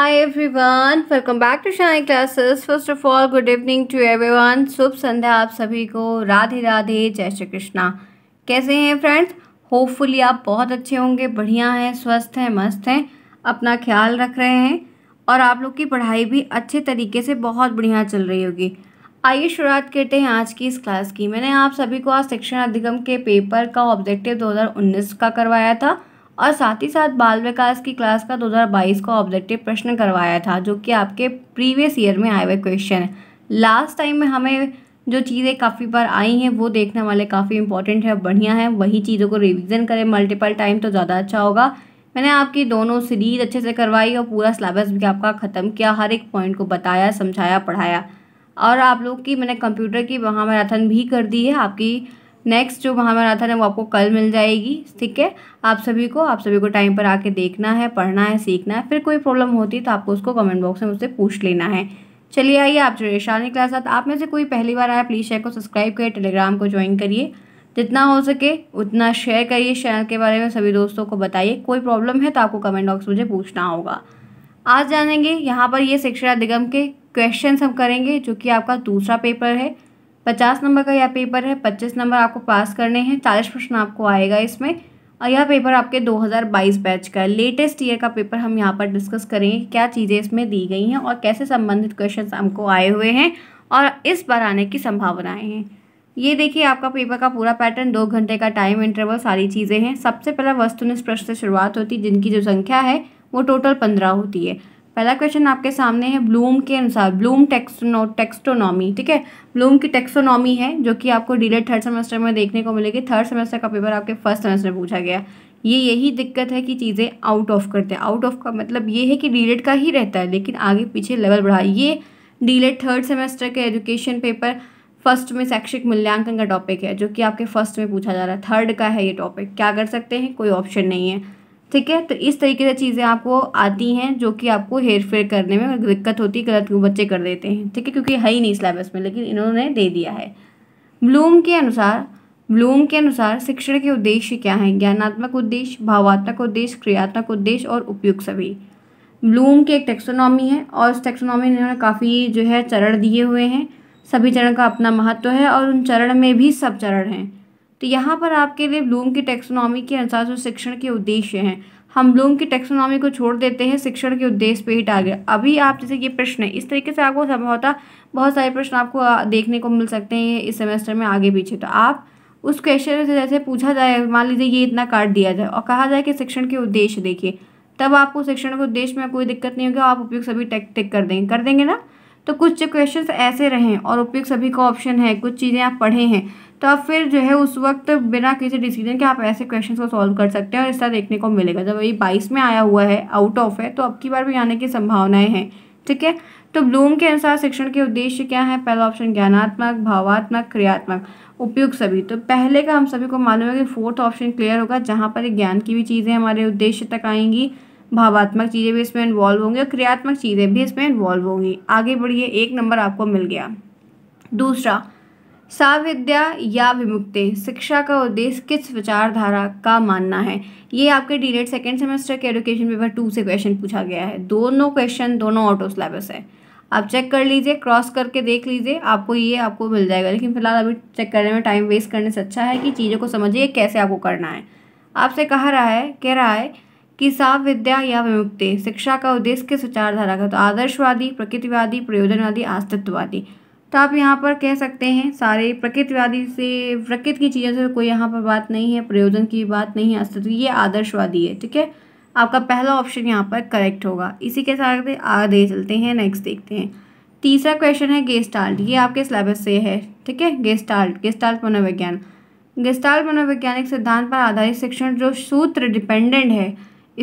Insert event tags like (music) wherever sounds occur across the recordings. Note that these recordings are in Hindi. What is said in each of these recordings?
every everyone welcome back to to classes first of all good evening to everyone शुभ संध्या आप सभी को राधे राधे जय श्री कृष्णा कैसे हैं फ्रेंड्स होपफुली आप बहुत अच्छे होंगे बढ़िया हैं स्वस्थ हैं मस्त हैं अपना ख्याल रख रहे हैं और आप लोग की पढ़ाई भी अच्छे तरीके से बहुत बढ़िया चल रही होगी आइए शुरुआत करते हैं आज की इस क्लास की मैंने आप सभी को आज शिक्षण अधिगम के पेपर का ऑब्जेक्टिव उन्नीस का करवाया था और साथ ही साथ बाल विकास की क्लास का 2022 का ऑब्जेक्टिव प्रश्न करवाया था जो कि आपके प्रीवियस ईयर में आए हुए क्वेश्चन लास्ट टाइम में हमें जो चीज़ें काफ़ी बार आई हैं वो देखने वाले काफ़ी इंपॉर्टेंट है बढ़िया है वही चीज़ों को रिविज़न करें मल्टीपल टाइम तो ज़्यादा अच्छा होगा मैंने आपकी दोनों सीरीज अच्छे से करवाई और पूरा सिलेबस भी आपका ख़त्म किया हर एक पॉइंट को बताया समझाया पढ़ाया और आप लोग की मैंने कंप्यूटर की वहाँ मैराथन भी कर दी है आपकी नेक्स्ट जो वहाँ आता है वो आपको कल मिल जाएगी ठीक है आप सभी को आप सभी को टाइम पर आके देखना है पढ़ना है सीखना है फिर कोई प्रॉब्लम होती है तो आपको उसको कमेंट बॉक्स में मुझसे पूछ लेना है चलिए आइए आप जो शालिनी क्लास साथ आप में से कोई पहली बार आया प्लीज़ शेयर को सब्सक्राइब करिए टेलीग्राम को ज्वाइन करिए जितना हो सके उतना शेयर करिए चैनल के बारे में सभी दोस्तों को बताइए कोई प्रॉब्लम है तो आपको कमेंट बॉक्स मुझे पूछना होगा आज जानेंगे यहाँ पर ये शिक्षा अधिगम के क्वेश्चन हम करेंगे जो कि आपका दूसरा पेपर है पचास नंबर का यह पेपर है पच्चीस नंबर आपको पास करने हैं चालीस प्रश्न आपको आएगा इसमें और यह पेपर आपके 2022 बैच का है लेटेस्ट ईयर का पेपर हम यहाँ पर डिस्कस करेंगे क्या चीज़ें इसमें दी गई हैं और कैसे संबंधित क्वेश्चन हमको आए हुए हैं और इस बार आने की संभावनाएँ हैं ये देखिए आपका पेपर का पूरा पैटर्न दो घंटे का टाइम इंटरवल सारी चीज़ें हैं सबसे पहला वस्तुनिष्ठ प्रश्न से शुरुआत होती है जिनकी जो संख्या है वो टोटल पंद्रह होती है पहला क्वेश्चन आपके सामने है ब्लूम के अनुसार ब्लूम टेक्सटो टेक्सटोनॉमी ठीक है ब्लूम की टेक्सटोनॉमी है जो कि आपको डीलेट थर्ड सेमेस्टर में देखने को मिलेगी थर्ड सेमेस्टर का पेपर आपके फर्स्ट सेमेस्टर में पूछा गया ये यही दिक्कत है कि चीज़ें आउट ऑफ करते हैं आउट ऑफ का मतलब ये है कि डीलेट का ही रहता है लेकिन आगे पीछे लेवल बढ़ा ये डीलेट थर्ड सेमेस्टर के एजुकेशन पेपर फर्स्ट में शैक्षिक मूल्यांकन का टॉपिक है जो कि आपके फर्स्ट में पूछा जा रहा है थर्ड का है ये टॉपिक क्या कर सकते हैं कोई ऑप्शन नहीं है ठीक है तो इस तरीके से चीज़ें आपको आती हैं जो कि आपको हेर फेर करने में दिक्कत होती है गलत बच्चे कर देते हैं ठीक है क्योंकि है ही नहीं सिलेबस में लेकिन इन्होंने दे दिया है ब्लूम के अनुसार ब्लूम के अनुसार शिक्षण के उद्देश्य क्या हैं ज्ञानात्मक उद्देश्य भावात्मक उद्देश्य क्रियात्मक उद्देश्य और उपयुक्त सभी ब्लूम की एक टेक्सोनॉमी है और उस टेक्सोनॉमी में इन्होंने काफ़ी जो है चरण दिए हुए हैं सभी चरण का अपना महत्व है और उन चरण में भी सब चरण हैं तो यहाँ पर आपके लिए ब्लूम की टेक्सोनॉमी के अनुसार जो शिक्षण के उद्देश्य हैं हम ब्लूम की टेक्सोनॉमी को छोड़ देते हैं शिक्षण के उद्देश्य पे ही टारगेट अभी आप जैसे ये प्रश्न है इस तरीके से आपको संभवतः बहुत सारे प्रश्न आपको देखने को मिल सकते हैं इस सेमेस्टर में आगे पीछे तो आप उस क्वेश्चन से जैसे पूछा जाए मान लीजिए ये इतना काट दिया जाए और कहा जाए कि शिक्षण के उद्देश्य देखिए तब आपको शिक्षण के उद्देश्य में कोई दिक्कत नहीं होगी आप उपयुक्त सभी टेक टिक कर देंगे कर देंगे ना तो कुछ क्वेश्चन ऐसे रहें और उपयुक्त सभी का ऑप्शन है कुछ चीज़ें आप पढ़े हैं तो आप फिर जो है उस वक्त बिना किसी डिसीजन के आप ऐसे क्वेश्चन को सॉल्व कर सकते हैं और इस तरह देखने को मिलेगा जब अभी बाईस में आया हुआ है आउट ऑफ है तो अब की बार भी आने की संभावनाएं हैं ठीक है तो ब्लूम के अनुसार शिक्षण के उद्देश्य क्या है पहला ऑप्शन ज्ञानात्मक भावात्मक क्रियात्मक उपयुक्त सभी तो पहले का हम सभी को मालूम है कि फोर्थ ऑप्शन क्लियर होगा जहाँ पर ज्ञान की भी चीज़ें हमारे उद्देश्य तक आएंगी भावात्मक चीज़ें भी इसमें इन्वॉल्व होंगी और क्रियात्मक चीज़ें भी इसमें इन्वॉल्व होंगी आगे बढ़िए एक नंबर आपको मिल गया दूसरा साविद्या या विमुक्ति शिक्षा का उद्देश्य किस विचारधारा का मानना है ये आपके डी डेट सेकेंड सेमेस्टर के एडुकेशन पेपर टू से क्वेश्चन पूछा गया है दोनों क्वेश्चन दोनों ऑटो सिलेबस है आप चेक कर लीजिए क्रॉस करके देख लीजिए आपको ये आपको मिल जाएगा लेकिन फिलहाल अभी चेक करने में टाइम वेस्ट करने से अच्छा है कि चीज़ों को समझिए कैसे आपको करना है आपसे कहा रहा है कह रहा है कि साव विद्या या विमुक्ति शिक्षा का उद्देश्य किस विचारधारा का तो आदर्शवादी प्रकृतिवादी प्रयोजनवादी अस्तित्ववादी तो आप यहाँ पर कह सकते हैं सारे प्रकृतिवादी से प्रकृति की चीज़ों से कोई यहाँ पर बात नहीं है प्रयोजन की बात नहीं है अस्तित्व ये आदर्शवादी है ठीक है आपका पहला ऑप्शन यहाँ पर करेक्ट होगा इसी के साथ आगे चलते हैं नेक्स्ट देखते हैं तीसरा क्वेश्चन है गेस्टाल्ट ये आपके सिलेबस से है ठीक है गेस्टाल्ट गेस्टाल्ट मनोविज्ञान गेस्टाल्ट मनोवैज्ञानिक सिद्धांत पर आधारित शिक्षण जो सूत्र डिपेंडेंट है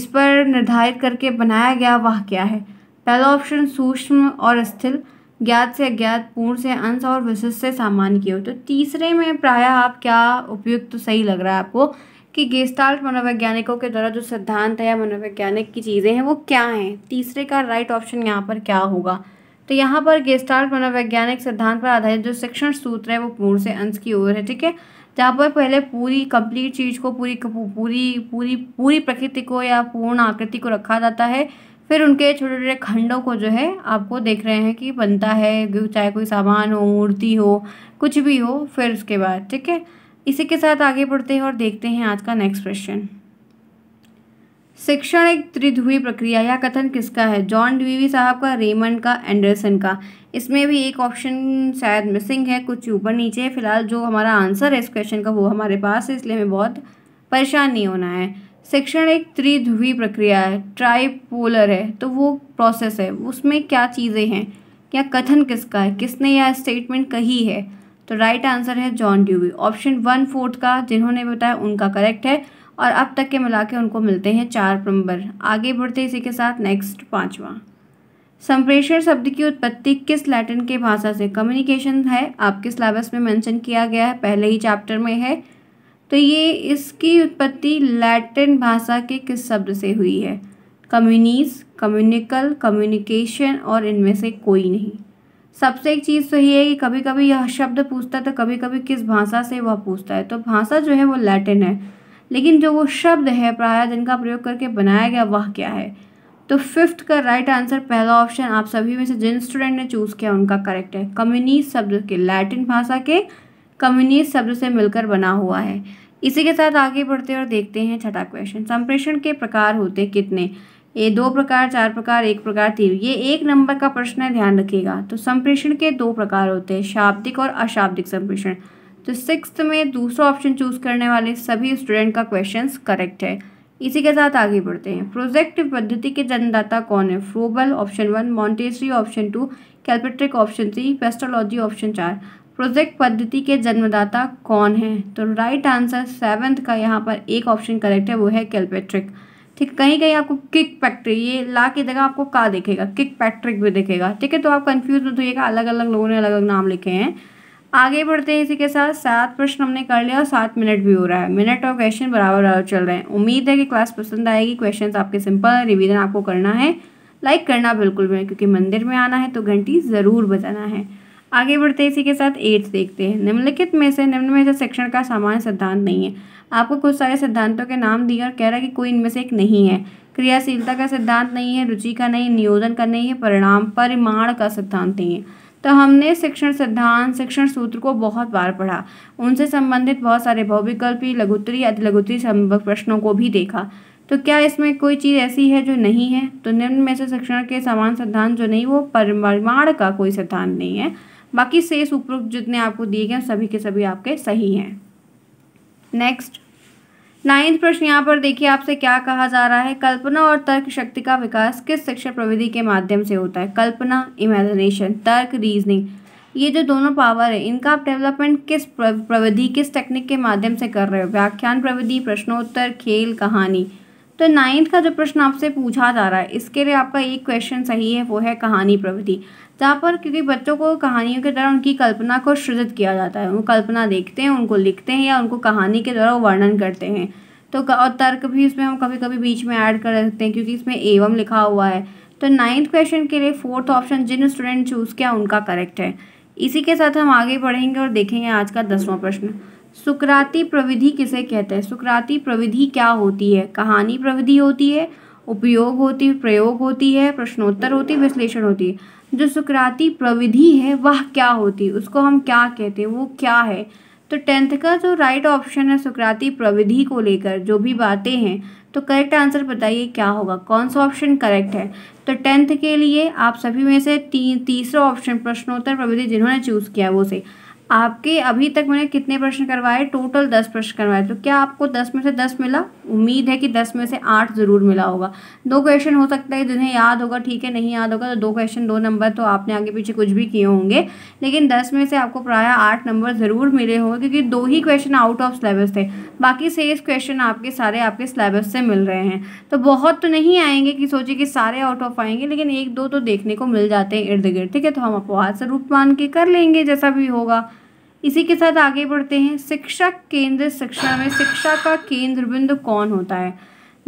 इस पर निर्धारित करके बनाया गया वह क्या है पहला ऑप्शन सूक्ष्म और स्थिर ज्ञात से अज्ञात पूर्ण से अंश और विशिष्ट से सामान्य की ओर तो तीसरे में प्रायः आप क्या उपयुक्त तो सही लग रहा है आपको कि गेस्टाल्ट मनोवैज्ञानिकों के द्वारा जो सिद्धांत है या मनोवैज्ञानिक की चीज़ें हैं वो क्या हैं तीसरे का राइट ऑप्शन यहाँ पर क्या होगा तो यहाँ पर गेस्टाल्ट मनोवैज्ञानिक सिद्धांत पर आधारित जो शिक्षण सूत्र है वो पूर्ण से अंश की ओर है ठीक है जहाँ पर पहले पूरी कंप्लीट चीज़ को पूरी पूरी पूरी पूरी प्रकृति को या पूर्ण आकृति को रखा जाता है फिर उनके छोटे छोटे खंडों को जो है आपको देख रहे हैं कि बनता है चाहे कोई सामान हो मूर्ति हो कुछ भी हो फिर उसके बाद ठीक है इसी के साथ आगे बढ़ते हैं और देखते हैं आज का नेक्स्ट क्वेश्चन शिक्षण एक त्रिध्रुवी प्रक्रिया या कथन किसका है जॉन डीवी साहब का रेमंड का एंडरसन का इसमें भी एक ऑप्शन शायद मिसिंग है कुछ ऊपर नीचे फिलहाल जो हमारा आंसर है इस क्वेश्चन का वो हमारे पास है इसलिए हमें बहुत परेशान नहीं होना है सेक्शन एक त्रिध्रुवी प्रक्रिया है ट्राईपोलर है तो वो प्रोसेस है उसमें क्या चीज़ें हैं क्या कथन किसका है किसने यह स्टेटमेंट कही है तो राइट right आंसर है John Dewey option one fourth का जिन्होंने बताया उनका करेक्ट है और अब तक के मिला के उनको मिलते हैं चार नंबर आगे बढ़ते इसी के साथ नेक्स्ट पाँचवा संप्रेषण शब्द की उत्पत्ति किस लैटिन के भाषा से कम्युनिकेशन है आपके सिलेबस में मेंशन किया गया है पहले ही चैप्टर में है तो ये इसकी उत्पत्ति लैटिन भाषा के किस शब्द से हुई है कम्युनिस कम्युनिकल कम्युनिकेशन और इनमें से कोई नहीं सबसे एक चीज़ तो ये है कि कभी कभी यह शब्द पूछता है तो कभी कभी किस भाषा से वह पूछता है तो भाषा जो है वो लैटिन है लेकिन जो वो शब्द है प्राय जिनका प्रयोग करके बनाया गया वह क्या है तो फिफ्थ का राइट आंसर पहला ऑप्शन आप सभी में से जिन स्टूडेंट ने चूज़ किया उनका करेक्ट है कम्युनिस्ट शब्द के लैटिन भाषा के कम्युनिस्ट शब्द से मिलकर बना हुआ है इसी के साथ आगे बढ़ते और देखते हैं छठा क्वेश्चन संप्रेषण के प्रकार होते कितने ये दो प्रकार चार प्रकार एक प्रकार तीन ये एक नंबर का प्रश्न है ध्यान रखिएगा तो संप्रेषण के दो प्रकार होते हैं शाब्दिक और अशाब्दिक संप्रेषण तो सिक्स में दूसरा ऑप्शन चूज करने वाले सभी स्टूडेंट का क्वेश्चन करेक्ट है इसी के साथ आगे बढ़ते हैं प्रोजेक्ट पद्धति के जन्मदाता कौन है Froebel option one Montessori option two Kilpatrick option three Pestalozzi option चार प्रोजेक्ट पद्धति के जन्मदाता कौन है तो राइट आंसर सेवन्थ का यहाँ पर एक ऑप्शन करेक्ट है वो है कैलपेट्रिक ठीक कहीं कहीं आपको किक पैक्ट्रिक ये ला की जगह आपको का दिखेगा किक पैट्रिक भी दिखेगा ठीक है तो आप कन्फ्यूज मत होइएगा अलग अलग लोगों ने अलग अलग नाम लिखे हैं आगे बढ़ते हैं इसी के साथ सात प्रश्न हमने कर लिया और सात मिनट भी हो रहा है मिनट और क्वेश्चन बराबर बराबर चल रहे हैं उम्मीद है कि क्लास पसंद आएगी क्वेश्चन आपके सिंपल है रिविजन आपको करना है लाइक करना बिल्कुल भी क्योंकि मंदिर में आना है तो घंटी ज़रूर बजाना है आगे बढ़ते इसी के साथ एट्थ देखते हैं निम्नलिखित में से निम्न में से शिक्षण का सामान्य सिद्धांत नहीं है आपको कुछ सारे सिद्धांतों के नाम दिए और कह रहा है कि कोई इनमें से एक नहीं है क्रियाशीलता का सिद्धांत नहीं है रुचि का नहीं नियोजन का नहीं है परिणाम परिमाण का सिद्धांत नहीं है तो हमने शिक्षण सिद्धांत शिक्षण सूत्र को बहुत बार पढ़ा उनसे संबंधित बहुत सारे बहुविकल्पी लघुत्तरी अतिलघुत्तरी प्रश्नों को भी देखा तो क्या इसमें कोई चीज़ ऐसी है जो नहीं है तो निम्न में से शिक्षण के समान सिद्धांत जो नहीं वो परिमाण का कोई सिद्धांत नहीं है बाकी शेष उपरोक्त जितने आपको दिए गए सभी के सभी आपके सही हैं नेक्स्ट नाइन्थ प्रश्न यहाँ पर देखिए आपसे क्या कहा जा रहा है कल्पना और तर्क शक्ति का विकास किस शिक्षा प्रविधि के माध्यम से होता है कल्पना इमेजिनेशन तर्क रीजनिंग ये जो दोनों पावर है इनका आप डेवलपमेंट किस प्रविधि किस टेक्निक के माध्यम से कर रहे हो व्याख्यान प्रविधि प्रश्नोत्तर खेल कहानी तो नाइन्थ का जो प्रश्न आपसे पूछा जा रहा है इसके लिए आपका एक क्वेश्चन सही है वो है कहानी प्रविधि जहाँ पर क्योंकि बच्चों को कहानियों के द्वारा उनकी कल्पना को सृजित किया जाता है वो कल्पना देखते हैं उनको लिखते हैं या उनको कहानी के द्वारा वर्णन करते हैं तो और तर्क भी इसमें हम कभी कभी बीच में ऐड कर सकते हैं क्योंकि इसमें एवं लिखा हुआ है तो नाइन्थ क्वेश्चन के लिए फोर्थ ऑप्शन जिन स्टूडेंट चूज़ किया उनका करेक्ट है इसी के साथ हम आगे बढ़ेंगे और देखेंगे आज का दसवां प्रश्न सुकराती प्रविधि किसे कहते हैं सुकराती प्रविधि क्या होती है कहानी प्रविधि होती है उपयोग होती प्रयोग होती है प्रश्नोत्तर होती है विश्लेषण होती है जो सुकराती प्रविधि है वह क्या होती उसको हम क्या कहते हैं वो क्या है तो टेंथ का जो राइट ऑप्शन है सुकराती प्रविधि को लेकर जो भी बातें हैं तो करेक्ट आंसर बताइए क्या होगा कौन सा ऑप्शन करेक्ट है तो टेंथ के लिए आप सभी में से ती, तीसरा ऑप्शन प्रश्नोत्तर प्रविधि जिन्होंने चूज़ किया है वो से आपके अभी तक मैंने कितने प्रश्न करवाए टोटल दस प्रश्न करवाए तो क्या आपको दस में से दस मिला उम्मीद है कि दस में से आठ ज़रूर मिला होगा दो क्वेश्चन हो सकता है जिन्हें याद होगा ठीक है नहीं याद होगा तो दो क्वेश्चन दो नंबर तो आपने आगे पीछे कुछ भी किए होंगे लेकिन दस में से आपको प्राय आठ नंबर ज़रूर मिले होंगे क्योंकि दो ही क्वेश्चन आउट ऑफ सिलेबस थे बाकी से क्वेश्चन आपके सारे आपके सिलेबस से मिल रहे हैं तो बहुत तो नहीं आएंगे कि सोचिए कि सारे आउट ऑफ आएंगे लेकिन एक दो तो देखने को मिल जाते हैं इर्द गिर्द ठीक है तो हम अपवाद रूप मान के कर लेंगे जैसा भी होगा इसी के साथ आगे बढ़ते हैं शिक्षक केंद्र शिक्षा में शिक्षा का केंद्र बिंदु कौन होता है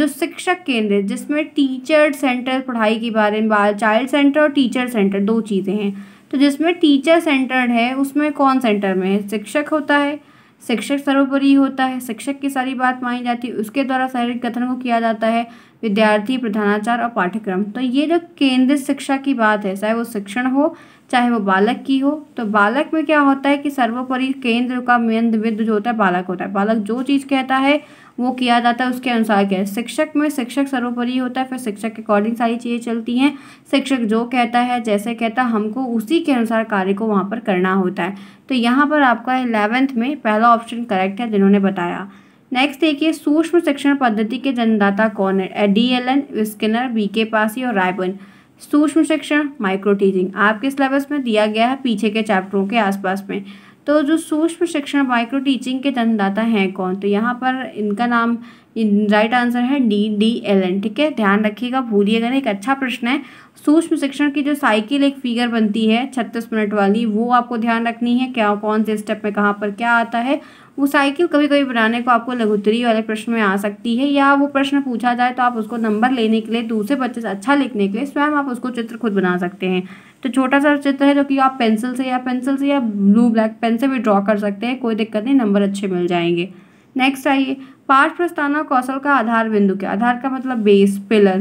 जो शिक्षक केंद्र जिसमें टीचर सेंटर पढ़ाई के बारे में चाइल्ड सेंटर और टीचर सेंटर दो चीज़ें हैं तो जिसमें टीचर सेंटर्ड है उसमें कौन सेंटर में है शिक्षक होता है शिक्षक सर्वोपरि होता है शिक्षक की सारी बात मानी जाती है उसके द्वारा शारीरिक कथन को किया जाता है विद्यार्थी प्रधानाचार और पाठ्यक्रम तो ये जो केंद्रित शिक्षा की बात है चाहे वो शिक्षण हो चाहे वो बालक की हो तो बालक में क्या होता है कि सर्वोपरि केंद्र का मंद बिंदु जो होता है बालक होता है बालक जो चीज़ कहता है वो किया जाता है उसके अनुसार क्या है शिक्षक में शिक्षक सर्वोपरि होता है फिर शिक्षक के अकॉर्डिंग सारी चीज़ें चलती हैं शिक्षक जो कहता है जैसे कहता है हमको उसी के अनुसार कार्य को वहाँ पर करना होता है तो यहाँ पर आपका इलेवेंथ में पहला ऑप्शन करेक्ट है जिन्होंने बताया नेक्स्ट देखिए सूक्ष्म शिक्षण पद्धति के जन्मदाता कौन है D L N Skinner B K Passi और रायबन सूक्ष्म शिक्षण माइक्रो टीचिंग आपके सिलेबस में दिया गया है पीछे के चैप्टरों के आसपास में तो जो सूक्ष्म शिक्षण माइक्रो टीचिंग के जन्मदाता हैं कौन तो यहाँ पर इनका नाम राइट आंसर है डी डी एल एन ठीक है ध्यान रखिएगा भूलिएगा नहीं एक अच्छा प्रश्न है सूक्ष्म शिक्षण की जो साइकिल एक फिगर बनती है छत्तीस मिनट वाली वो आपको ध्यान रखनी है क्या कौन से स्टेप में कहाँ पर क्या आता है वो साइकिल कभी कभी बनाने को आपको लघुतरी वाले प्रश्न में आ सकती है या वो प्रश्न पूछा जाए तो आप उसको नंबर लेने के लिए दूसरे बच्चे से अच्छा लिखने के लिए स्वयं आप उसको चित्र खुद बना सकते हैं तो छोटा सा चित्र है जो कि आप पेंसिल से या पेंसिल से या ब्लू ब्लैक पेन से भी ड्रॉ कर सकते हैं कोई दिक्कत नहीं नंबर अच्छे मिल जाएंगे नेक्स्ट आइए पाठ प्रस्तावना कौशल का आधार बिंदु क्या आधार का मतलब बेस पिलर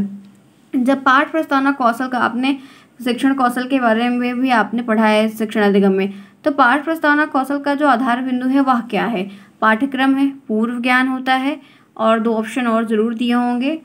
जब पाठ प्रस्तावना कौशल का आपने शिक्षण कौशल के बारे में भी आपने पढ़ा है शिक्षण अधिगम में तो पाठ प्रस्तावना कौशल का जो आधार बिंदु है वह क्या है पाठ्यक्रम है पूर्व ज्ञान होता है और दो ऑप्शन और ज़रूर दिए होंगे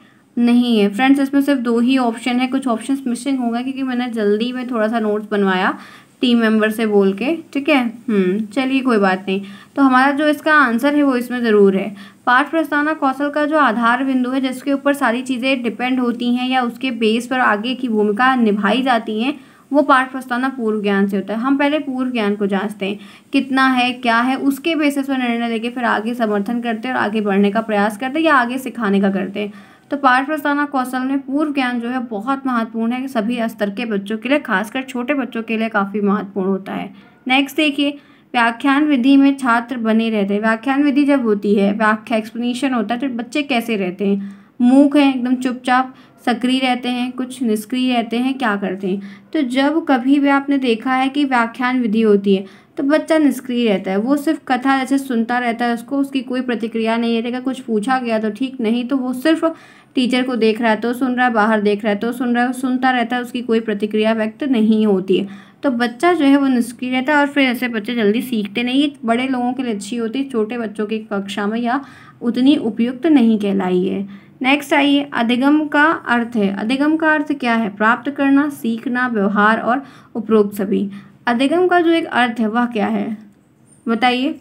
नहीं है फ्रेंड्स इसमें सिर्फ दो ही ऑप्शन है कुछ ऑप्शंस मिसिंग होंगे क्योंकि मैंने जल्दी में थोड़ा सा नोट्स बनवाया टीम मेंबर से बोल के ठीक है हम्म, चलिए कोई बात नहीं तो हमारा जो इसका आंसर है वो इसमें ज़रूर है पाठ प्रस्ताना कौशल का जो आधार बिंदु है जिसके ऊपर सारी चीज़ें डिपेंड होती हैं या उसके बेस पर आगे की भूमिका निभाई जाती हैं वो पाठ प्रस्ताना पूर्व ज्ञान से होता है हम पहले पूर्व ज्ञान को जांचते हैं कितना है क्या है उसके बेसिस पर निर्णय लेके फिर आगे समर्थन करते हैं और आगे बढ़ने का प्रयास करते हैं या आगे सिखाने का करते हैं तो प्रस्ताना कौशल में पूर्व ज्ञान जो है बहुत महत्वपूर्ण है सभी स्तर के बच्चों के लिए खासकर छोटे बच्चों के लिए काफ़ी महत्वपूर्ण होता है नेक्स्ट देखिए व्याख्यान विधि में छात्र बने रहते हैं व्याख्यान विधि जब होती है व्याख्या एक्सप्लेनेशन होता है तो बच्चे कैसे रहते हैं मूक हैं एकदम चुपचाप सक्रिय रहते हैं कुछ निष्क्रिय रहते हैं क्या करते हैं तो जब कभी भी आपने देखा है कि व्याख्यान विधि होती है तो बच्चा निष्क्रिय रहता है वो सिर्फ कथा जैसे सुनता रहता है उसको उसकी कोई प्रतिक्रिया नहीं रहती अगर कुछ पूछा गया तो ठीक नहीं तो वो सिर्फ टीचर को देख रहा है तो सुन रहा है बाहर देख रहा है तो सुन रहा है सुनता रहता है उसकी कोई प्रतिक्रिया व्यक्त नहीं होती है तो बच्चा जो है वो निष्क्रिय रहता है और फिर ऐसे बच्चे जल्दी सीखते नहीं बड़े लोगों के लिए अच्छी होती है छोटे बच्चों की कक्षा में या उतनी उपयुक्त तो नहीं कहलाई है नेक्स्ट आइए अधिगम का अर्थ है अधिगम का अर्थ क्या है प्राप्त करना सीखना व्यवहार और उपरोक्त सभी अधिगम का जो एक अर्थ है वह क्या है बताइए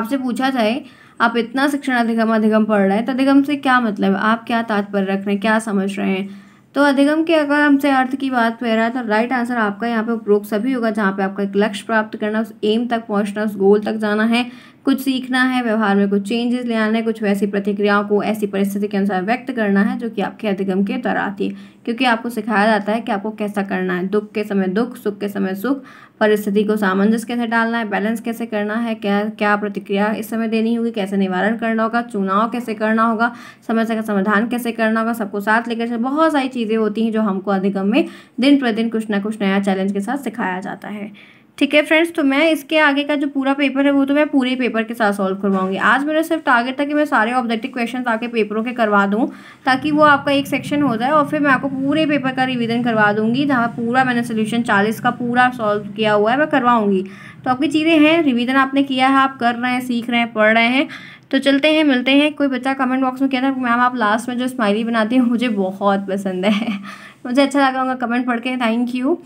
आपसे पूछा जाए आप इतना शिक्षण अधिगम अधिगम पढ़ रहे हैं तो अधिगम से क्या मतलब आप क्या तात्पर्य रख रहे हैं क्या समझ रहे हैं तो अधिगम के अगर हमसे अर्थ की बात कह रहा है तो राइट आंसर आपका यहाँ पे उपरोक्त सभी होगा जहाँ पे आपका एक लक्ष्य प्राप्त करना उस एम तक पहुँचना उस गोल तक जाना है कुछ सीखना है व्यवहार में कुछ चेंजेस ले आना है कुछ वैसी प्रतिक्रियाओं को ऐसी परिस्थिति के अनुसार व्यक्त करना है जो कि आपके अधिगम के द्वारा आती है क्योंकि आपको सिखाया जाता है कि आपको कैसा करना है दुख के समय दुख सुख के समय सुख परिस्थिति को सामंजस्य कैसे डालना है बैलेंस कैसे करना है क्या क्या प्रतिक्रिया इस समय देनी होगी कैसे निवारण करना होगा चुनाव कैसे करना होगा समस्या का समाधान कैसे करना होगा सबको साथ लेकर बहुत सारी चीज़ें होती हैं जो हमको अधिगम में दिन प्रतिदिन कुछ ना कुछ नया चैलेंज के साथ सिखाया जाता है ठीक है फ्रेंड्स तो मैं इसके आगे का जो पूरा पेपर है वो तो मैं पूरे पेपर के साथ सॉल्व करवाऊंगी आज मेरा सिर्फ टारगेट था कि मैं सारे ऑब्जेक्टिव क्वेश्चन आके पेपरों के करवा दूँ ताकि वो आपका एक सेक्शन हो जाए और फिर मैं आपको पूरे पेपर का रिविजन करवा दूँगी जहाँ पूरा मैंने सोल्यूशन चालीस का पूरा सॉल्व किया हुआ है मैं करवाऊँगी तो आपकी चीज़ें हैं रिविज़न आपने किया है आप कर रहे हैं सीख रहे हैं पढ़ रहे हैं तो चलते हैं मिलते हैं कोई बच्चा कमेंट बॉक्स में कहता है मैम आप लास्ट में जो स्माइली बनाती हैं मुझे बहुत पसंद है (laughs) मुझे अच्छा लगा होगा कमेंट पढ़ के थैंक यू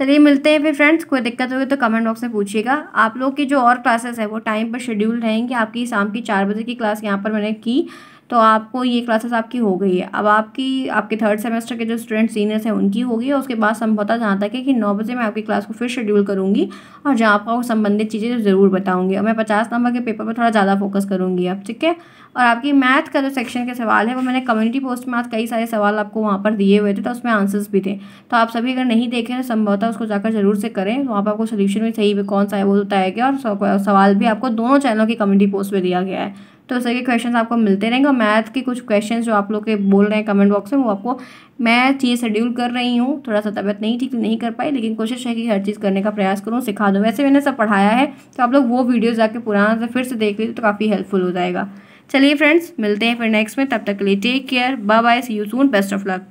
चलिए मिलते हैं फिर फ्रेंड्स कोई दिक्कत होगी तो कमेंट बॉक्स में पूछिएगा आप लोग की जो और क्लासेस है वो टाइम पर शेड्यूल रहेंगे आपकी शाम की चार बजे की क्लास यहाँ पर मैंने की तो आपको ये क्लासेस आपकी हो गई है अब आपकी आपके थर्ड सेमेस्टर के जो स्टूडेंट सीनियर्स हैं उनकी होगी और उसके बाद संभवतः जहाँ तक है कि नौ बजे मैं आपकी क्लास को फिर शेड्यूल करूँगी और जहाँ आपको संबंधित चीज़ें ज़रूर बताऊँगी और मैं पचास नंबर के पेपर पर थोड़ा ज़्यादा फोकस करूँगी अब ठीक है और आपकी मैथ का जो सेक्शन के सवाल है वो मैंने कम्युनिटी पोस्ट में आज कई सारे सवाल आपको वहाँ पर दिए हुए थे तो उसमें आंसर्स भी थे तो आप सभी अगर नहीं देखें तो संभवतः उसको जाकर ज़रूर से करें तो वहाँ पर आपको सोल्यूशन भी सही भी कौन सा है वो बताया तो गया और सवाल भी आपको दोनों चैनलों की कम्युनिटी पोस्ट पर दिया गया है तो इस तरह के क्वेश्चन आपको मिलते रहेंगे और मैथ के कुछ क्वेश्चन जो आप लोग के बोल रहे हैं कमेंट बॉक्स में वो आपको मैं चीज़ शेड्यूल कर रही हूँ थोड़ा सा तबियत नहीं ठीक नहीं कर पाई लेकिन कोशिश है कि हर चीज़ करने का प्रयास करूँ सिखा दूँ वैसे मैंने सब पढ़ाया है तो आप लोग वो वीडियो जाके पुराना से फिर से देख लीजिए तो काफ़ी हेल्पफुल हो जाएगा चलिए फ्रेंड्स मिलते हैं फिर नेक्स्ट में तब तक के लिए take care bye bye see you soon best of luck